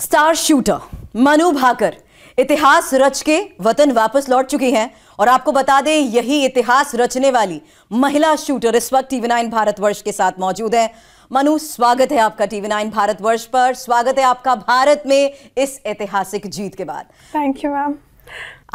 Star shooter Manu Bhaker इतिहास रच के वतन वापस लौट चुकी हैं और आपको बता दें यही इतिहास रचने वाली महिला शूटर इस वक्त टीवी नाइन भारतवर्ष के साथ मौजूद हैं मनु स्वागत है आपका टीवी नाइन भारतवर्ष पर स्वागत है आपका भारत में इस ऐतिहासिक जीत के बाद थैंक यू मैम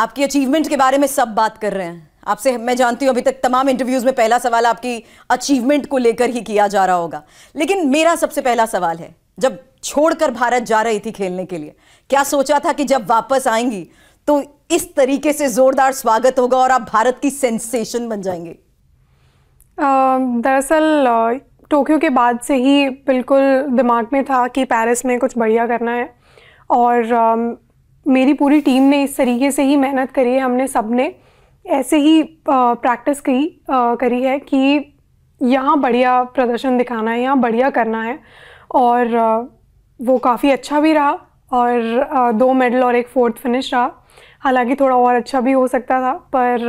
आपकी अचीवमेंट के बारे में सब बात कर रहे हैं आपसे मैं जानती हूं अभी तक तमाम इंटरव्यूज में पहला सवाल आपकी अचीवमेंट को लेकर ही किया जा रहा होगा लेकिन मेरा सबसे पहला सवाल है जब छोड़कर भारत जा रही थी खेलने के लिए क्या सोचा था कि जब वापस आएंगी तो इस तरीके से जोरदार स्वागत होगा और आप भारत की सेंसेशन बन जाएंगे दरअसल टोक्यो के बाद से ही बिल्कुल दिमाग में था कि पेरिस में कुछ बढ़िया करना है और आ, मेरी पूरी टीम ने इस तरीके से ही मेहनत करी है हमने सब ने ऐसे ही प्रैक्टिस की आ, करी है कि यहाँ बढ़िया प्रदर्शन दिखाना है यहाँ बढ़िया करना है और वो काफ़ी अच्छा भी रहा और दो मेडल और एक फोर्थ फिनिश रहा हालांकि थोड़ा और अच्छा भी हो सकता था पर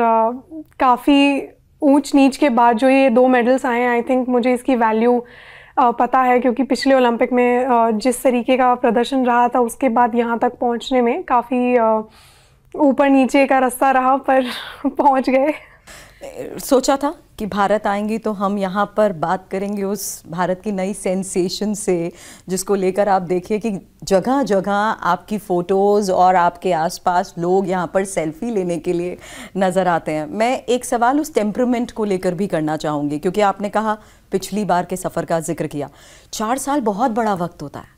काफ़ी ऊंच नीच के बाद जो ये दो मेडल्स आए आई थिंक मुझे इसकी वैल्यू पता है क्योंकि पिछले ओलंपिक में जिस तरीके का प्रदर्शन रहा था उसके बाद यहाँ तक पहुँचने में काफ़ी ऊपर नीचे का रास्ता रहा पर पहुँच गए सोचा था कि भारत आएंगी तो हम यहाँ पर बात करेंगे उस भारत की नई सेंसेशन से जिसको लेकर आप देखिए कि जगह जगह आपकी फ़ोटोज़ और आपके आसपास लोग यहाँ पर सेल्फी लेने के लिए नज़र आते हैं मैं एक सवाल उस टेम्परमेंट को लेकर भी करना चाहूँगी क्योंकि आपने कहा पिछली बार के सफ़र का जिक्र किया चार साल बहुत बड़ा वक्त होता है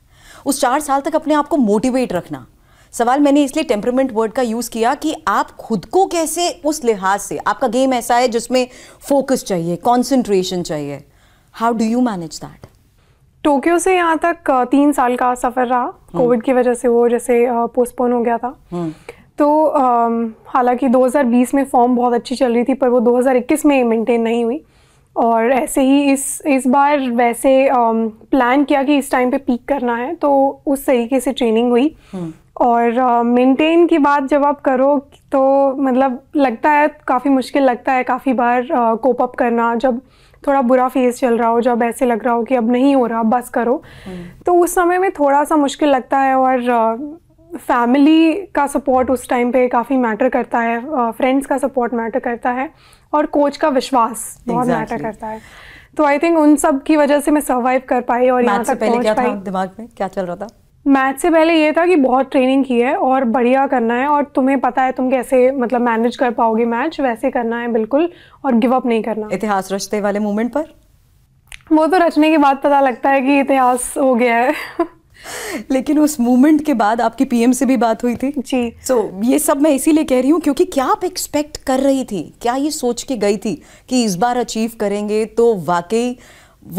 उस चार साल तक अपने आप को मोटिवेट रखना सवाल मैंने इसलिए टेम्परमेंट वर्ड का यूज़ किया कि आप खुद को कैसे उस लिहाज से आपका गेम ऐसा है जिसमें फोकस चाहिए कॉन्सेंट्रेशन चाहिए how do you manage that Tokyo से यहाँ तक तीन साल का सफ़र रहा हम्म। कोविड की वजह से वो जैसे पोस्टपोन हो गया था हम्म। तो हालांकि 2020 में फॉर्म बहुत अच्छी चल रही थी पर वो 2021 में मेंटेन नहीं हुई और ऐसे ही इस इस बार वैसे प्लान किया कि इस टाइम पे पीक करना है तो उस तरीके से ट्रेनिंग हुई हम्म। और मेंटेन uh, की बात जब आप करो तो मतलब लगता है काफ़ी मुश्किल लगता है काफ़ी बार कोप अप करना जब थोड़ा बुरा फेस चल रहा हो जब ऐसे लग रहा हो कि अब नहीं हो रहा बस करो हम्म। तो उस समय में थोड़ा सा मुश्किल लगता है और फैमिली का सपोर्ट उस टाइम पे काफ़ी मैटर करता है फ्रेंड्स का सपोर्ट मैटर करता है और कोच का विश्वास बहुत मैटर करता है तो आई थिंक उन सब की वजह से मैं सर्वाइव कर पाई और यहाँ तक पहुँच पाई दिमाग में क्या चल रहा था मैथ से पहले ये था कि बहुत ट्रेनिंग की है और बढ़िया करना है और तुम्हें पता है तुम कैसे मतलब मैनेज कर पाओगे मैच वैसे करना है बिल्कुल और गिव अप नहीं करना इतिहास रचते वाले मोमेंट पर वो तो रचने के बाद पता लगता है कि इतिहास हो गया है लेकिन उस मूवमेंट के बाद आपकी पीएम से भी बात हुई थी जी सो so, ये सब मैं इसीलिए कह रही हूँ क्योंकि क्या आप एक्सपेक्ट कर रही थी क्या ये सोच के गई थी कि इस बार अचीव करेंगे तो वाकई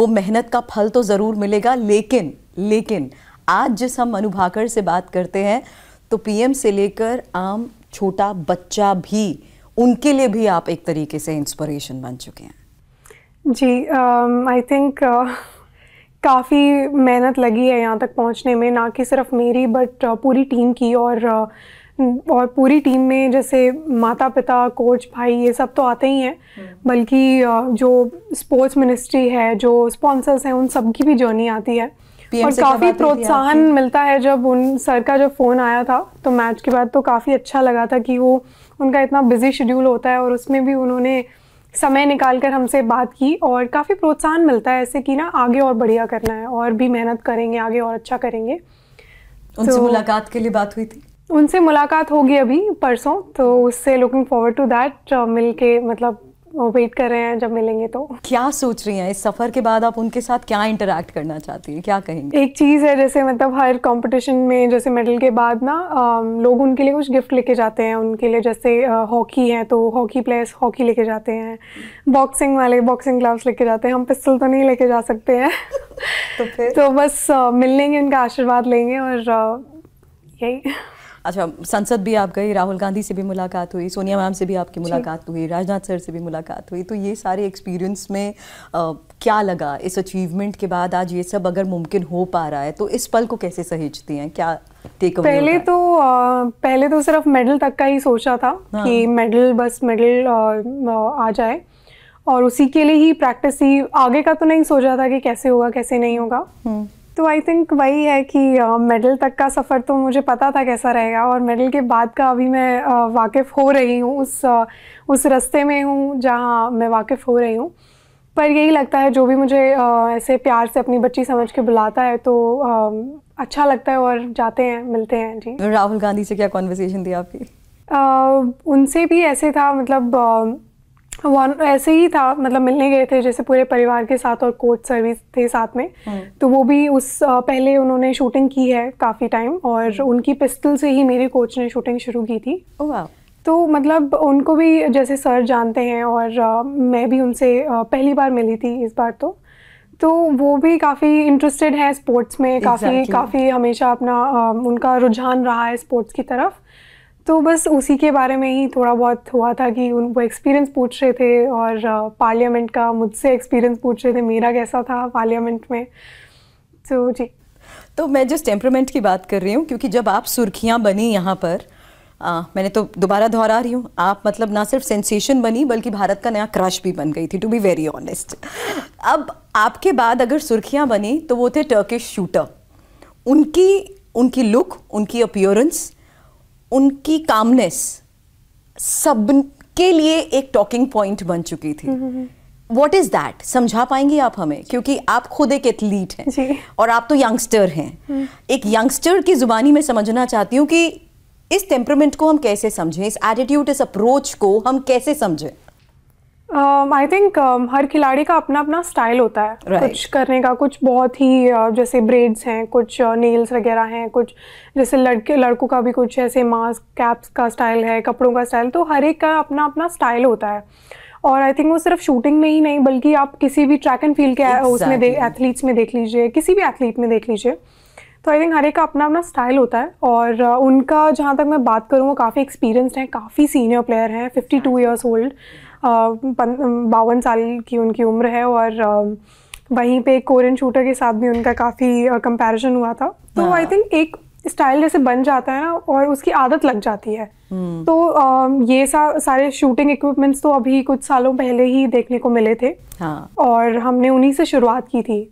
वो मेहनत का फल तो ज़रूर मिलेगा लेकिन लेकिन आज जिस हम मनु भाकर से बात करते हैं तो पीएम से लेकर आम छोटा बच्चा भी उनके लिए भी आप एक तरीके से इंस्पिरेशन बन चुके हैं जी आई um, थिंक uh, काफ़ी मेहनत लगी है यहाँ तक पहुँचने में ना कि सिर्फ मेरी बट uh, पूरी टीम की और uh, और पूरी टीम में जैसे माता पिता कोच भाई ये सब तो आते ही हैं हम्म। बल्कि uh, जो स्पोर्ट्स मिनिस्ट्री है जो स्पॉन्सर्स हैं उन सब की भी जर्नी आती है और काफ़ी प्रोत्साहन मिलता है जब उन सर का जब फ़ोन आया था तो मैच के बाद तो काफ़ी अच्छा लगा था कि वो उनका इतना बिजी शेड्यूल होता है और उसमें भी उन्होंने समय निकाल कर हमसे बात की और काफ़ी प्रोत्साहन मिलता है ऐसे कि ना आगे और बढ़िया करना है और भी मेहनत करेंगे आगे और अच्छा करेंगे उनसे तो मुलाकात के लिए बात हुई थी उनसे मुलाकात होगी अभी परसों तो उससे लुकिंग फॉरवर्ड टू दैट मिल के मतलब वो वेट कर रहे हैं जब मिलेंगे तो क्या सोच रही हैं इस सफर के बाद आप उनके साथ क्या इंटरेक्ट करना चाहती हैं क्या कहेंगे एक चीज़ है जैसे मतलब हर कंपटीशन में जैसे मेडल के बाद ना लोग उनके लिए कुछ गिफ्ट लेके जाते हैं उनके लिए जैसे हॉकी है तो हॉकी प्लेयर्स हॉकी लेके जाते हैं बॉक्सिंग वाले बॉक्सिंग ग्लव्स लेके जाते हैं हम पिस्टल तो नहीं लेके जा सकते हैं तो फिर तो बस मिलेंगे उनका आशीर्वाद लेंगे और यही अच्छा संसद भी आप गए राहुल गांधी से भी मुलाकात हुई सोनिया मैम से भी आपकी मुलाकात हुई राजनाथ सर से भी मुलाकात हुई तो ये सारे एक्सपीरियंस में आ, क्या लगा इस अचीवमेंट के बाद आज ये सब अगर मुमकिन हो पा रहा है तो इस पल को कैसे सहेजती हैं क्या टेक पहले तो आ, पहले तो सिर्फ मेडल तक का ही सोचा था हाँ। कि मेडल बस मेडल आ, आ जाए और उसी के लिए ही प्रैक्टिस ही आगे का तो नहीं सोचा था कि कैसे होगा कैसे नहीं होगा हम्म। तो आई थिंक वही है कि मेडल तक का सफ़र तो मुझे पता था कैसा रहेगा और मेडल के बाद का अभी मैं वाकिफ़ हो रही हूँ उस उस रस्ते में हूँ जहाँ मैं वाकिफ़ हो रही हूँ पर यही लगता है जो भी मुझे ऐसे प्यार से अपनी बच्ची समझ के बुलाता है तो अच्छा लगता है और जाते हैं मिलते हैं जी राहुल गांधी से क्या कॉन्वर्सेशन थी आपकी उनसे भी ऐसे था मतलब वन ऐसे ही था मतलब मिलने गए थे जैसे पूरे परिवार के साथ और कोच सर्विस थे साथ में हम्म। तो वो भी उस पहले उन्होंने शूटिंग की है काफ़ी टाइम और हम्म। उनकी पिस्टल से ही मेरे कोच ने शूटिंग शुरू की थी oh, तो मतलब उनको भी जैसे सर जानते हैं और मैं भी उनसे पहली बार मिली थी इस बार तो तो वो भी काफ़ी इंटरेस्टेड है स्पोर्ट्स में काफ़ी exactly. काफ़ी हमेशा अपना उनका रुझान रहा है स्पोर्ट्स की तरफ तो बस उसी के बारे में ही थोड़ा बहुत हुआ था कि उन वो एक्सपीरियंस पूछ रहे थे और पार्लियामेंट uh, का मुझसे एक्सपीरियंस पूछ रहे थे मेरा कैसा था पार्लियामेंट में तो जी तो मैं जिस टेम्परमेंट की बात कर रही हूँ क्योंकि जब आप सुर्खियाँ बनी यहाँ पर आ, मैंने तो दोबारा दोहरा रही हूँ आप मतलब ना सिर्फ सेंसेशन बनी बल्कि भारत का नया क्रश भी बन गई थी टू बी वेरी ऑनेस्ट अब आपके बाद अगर सुर्खियाँ बनी तो वो थे टर्किश शूटर उनकी उनकी लुक उनकी अपियोरेंस उनकी कामनेस सब के लिए एक टॉकिंग पॉइंट बन चुकी थी वॉट इज दैट समझा पाएंगी आप हमें क्योंकि आप खुद एक एथलीट हैं और आप तो यंगस्टर हैं एक यंगस्टर की जुबानी में समझना चाहती हूँ कि इस टेम्परमेंट को हम कैसे समझें इस एटीट्यूड इस अप्रोच को हम कैसे समझें आई um, थिंक um, हर खिलाड़ी का अपना अपना स्टाइल होता है right. कुछ करने का कुछ बहुत ही uh, जैसे ब्रेड्स हैं कुछ नेल्स uh, वगैरह हैं कुछ जैसे लड़के लड़कों का भी कुछ ऐसे मास्क कैप्स का स्टाइल है कपड़ों का स्टाइल तो हर एक का अपना अपना स्टाइल होता है और आई थिंक वो सिर्फ शूटिंग में ही नहीं बल्कि आप किसी भी ट्रैक एंड फील्ड के exactly. उसमें एथलीट्स में देख लीजिए किसी भी एथलीट में देख लीजिए तो आई थिंक हर एक का अपना अपना स्टाइल होता है और uh, उनका जहाँ तक मैं बात करूँ वो काफ़ी एक्सपीरियंसड हैं काफ़ी सीनियर प्लेयर हैं फिफ्टी टू ईयर्स ओल्ड बावन साल की उनकी उम्र है और वहीं पे एक कोरियन शूटर के साथ भी उनका काफ़ी कंपैरिजन हुआ था तो आई हाँ। थिंक एक स्टाइल जैसे बन जाता है ना और उसकी आदत लग जाती है hmm. तो आ, ये सा, सारे शूटिंग इक्विपमेंट्स तो अभी कुछ सालों पहले ही देखने को मिले थे हाँ. और हमने उन्हीं से शुरुआत की थी